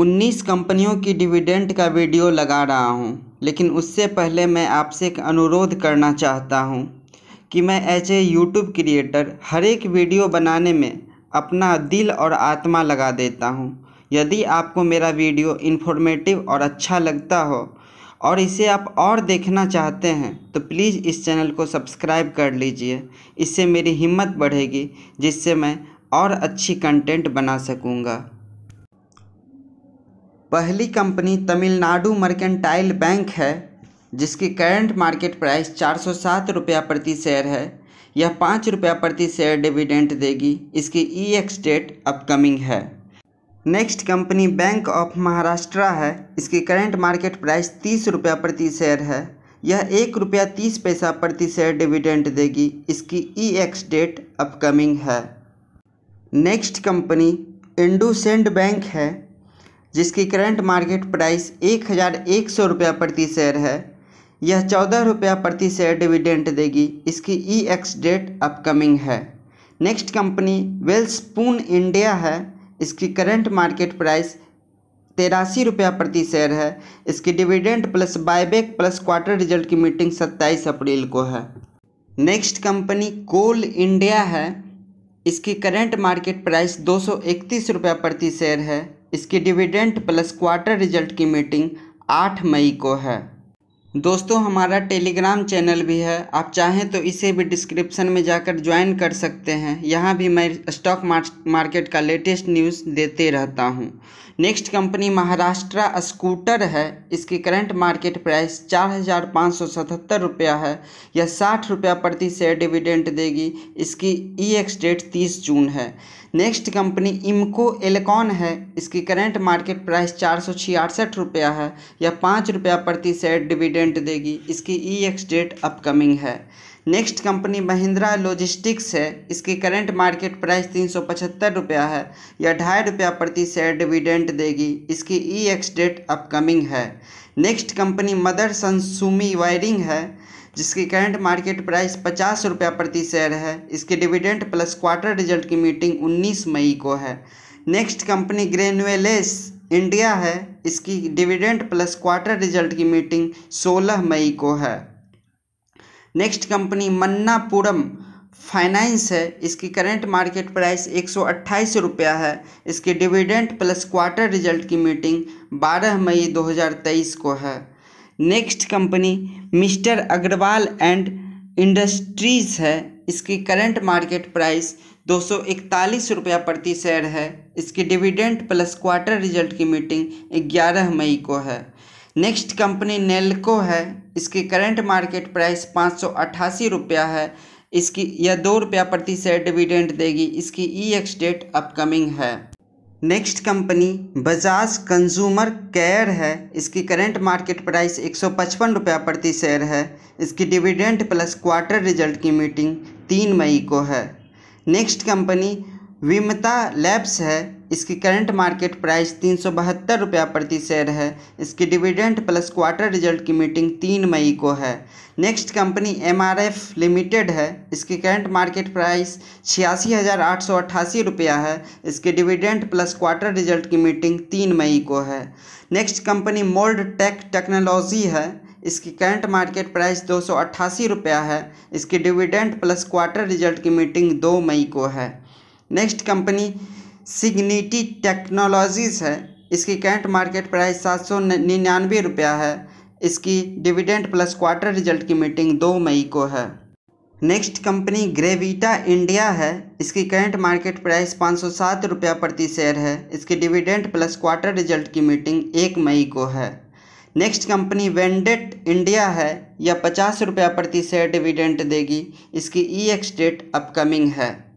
उन्नीस कंपनियों की डिविडेंड का वीडियो लगा रहा हूँ लेकिन उससे पहले मैं आपसे एक अनुरोध करना चाहता हूँ कि मैं एज ए यूट्यूब क्रिएटर हर एक वीडियो बनाने में अपना दिल और आत्मा लगा देता हूँ यदि आपको मेरा वीडियो इन्फॉर्मेटिव और अच्छा लगता हो और इसे आप और देखना चाहते हैं तो प्लीज़ इस चैनल को सब्सक्राइब कर लीजिए इससे मेरी हिम्मत बढ़ेगी जिससे मैं और अच्छी कंटेंट बना सकूँगा पहली कंपनी तमिलनाडु मर्केंटाइल बैंक है जिसकी करंट मार्केट प्राइस चार सौ सात रुपया प्रति शेयर है यह पाँच रुपया प्रति शेयर डिविडेंट देगी इसकी ई एक्स डेट अपकमिंग है next company bank of Maharashtra है इसकी करंट मार्केट प्राइस तीस रुपया प्रति शेयर है यह एक रुपया तीस पैसा प्रति शेयर डिविडेंट देगी इसकी ई एक्स डेट अपकमिंग है नेक्स्ट कंपनी इंडोसेंड बैंक है जिसकी करंट मार्केट प्राइस एक हज़ार एक सौ रुपया प्रति शेयर है यह चौदह रुपया प्रति शेयर डिविडेंट देगी इसकी ई एक्स डेट अपकमिंग है नेक्स्ट कंपनी वेल्सपून इंडिया है इसकी करंट मार्केट प्राइस तेरासी रुपया प्रति शेयर है इसकी dividend plus buyback plus quarter result की मीटिंग सत्ताईस अप्रैल को है नेक्स्ट कंपनी कोल इंडिया है इसकी करंट मार्केट प्राइस दो सौ इकतीस रुपया प्रति शेयर है इसकी डिविडेंट प्लस क्वार्टर रिजल्ट की मीटिंग आठ मई को है दोस्तों हमारा टेलीग्राम चैनल भी है आप चाहें तो इसे भी डिस्क्रिप्शन में जाकर ज्वाइन कर सकते हैं यहाँ भी मैं स्टॉक मार्केट का लेटेस्ट न्यूज़ देते रहता हूँ नेक्स्ट कंपनी महाराष्ट्र स्कूटर है इसकी करंट मार्केट प्राइस चार हज़ार पाँच सौ सतहत्तर रुपया है यह साठ रुपया प्रति शेयर डिविडेंड देगी इसकी ई एक्स डेट तीस जून है नेक्स्ट कंपनी इमको एलेकॉन है इसकी करंट मार्केट प्राइस चार सौ छियासठ रुपया है यह पाँच रुपया प्रति शेयर डिविडेंड देगी इसकी ई एक्स डेट अपकमिंग है नेक्स्ट कंपनी महिंद्रा लॉजिस्टिक्स है इसकी करंट मार्केट प्राइस तीन सौ पचहत्तर रुपया है या ढाई रुपया प्रति शेयर डिविडेंट देगी इसकी ई एक्स डेट अपकमिंग है next company mother Sonsumi wiring है जिसकी करंट मार्केट प्राइस पचास रुपया प्रति शेयर है इसके डिविडेंट प्लस क्वार्टर रिजल्ट की मीटिंग उन्नीस मई को है नेक्स्ट कंपनी ग्रेनुएलेस इंडिया है इसकी डिविडेंट प्लस क्वार्टर रिजल्ट की मीटिंग सोलह मई को है नेक्स्ट कंपनी मन्नापुरम फाइनेंस है इसकी करंट मार्केट प्राइस एक सौ रुपया है इसकी डिविडेंड प्लस क्वार्टर रिजल्ट की मीटिंग 12 मई 2023 को है next company mister Agarwal and industries है इसकी करंट मार्केट प्राइस दो रुपया प्रति शेयर है इसकी डिविडेंड प्लस क्वार्टर रिजल्ट की मीटिंग 11 मई को है नेक्स्ट कंपनी नेल्को है इसकी करंट मार्केट प्राइस पाँच सौ अट्ठासी रुपया है इसकी यह दो रुपया प्रति शेयर डिविडेंड देगी इसकी ई एक्स डेट अपकमिंग है next company Bajaj consumer care है इसकी करंट मार्केट प्राइस एक सौ पचपन रुपया प्रति शेयर है इसकी डिविडेंड प्लस क्वार्टर रिजल्ट की मीटिंग तीन मई को है नेक्स्ट कंपनी विमता लैब्स है इसकी करंट मार्केट प्राइस तीन सौ बहत्तर रुपया प्रति शेयर है इसकी डिविडेंड प्लस क्वार्टर रिजल्ट की मीटिंग तीन मई को है नेक्स्ट कंपनी एम लिमिटेड है इसकी करंट मार्केट प्राइस छियासी हज़ार आठ सौ अट्ठासी रुपया है इसकी डिविडेंड प्लस क्वार्टर रिजल्ट की मीटिंग तीन मई को है next company Mold Tek technology है इसकी करंट मार्केट प्राइस दो सौ अट्ठासी रुपया है इसकी डिविडेंड प्लस क्वार्टर रिजल्ट की मीटिंग दो मई को है नेक्स्ट कंपनी सिग्निटी टेक्नोलॉजीज़ है इसकी करंट मार्केट प्राइस सात सौ निन्यानवे रुपया है इसकी डिविडेंड प्लस क्वार्टर रिजल्ट की मीटिंग दो मई को है नेक्स्ट कंपनी ग्रेविटा इंडिया है इसकी करंट मार्केट प्राइस पाँच सौ सात रुपया प्रति शेयर है इसकी डिविडेंड प्लस क्वार्टर रिजल्ट की मीटिंग एक मई को है नेक्स्ट कंपनी वेंडेट इंडिया है यह पचास रुपया प्रति शेयर डिविडेंट देगी इसकी ई एक्स डेट अपकमिंग है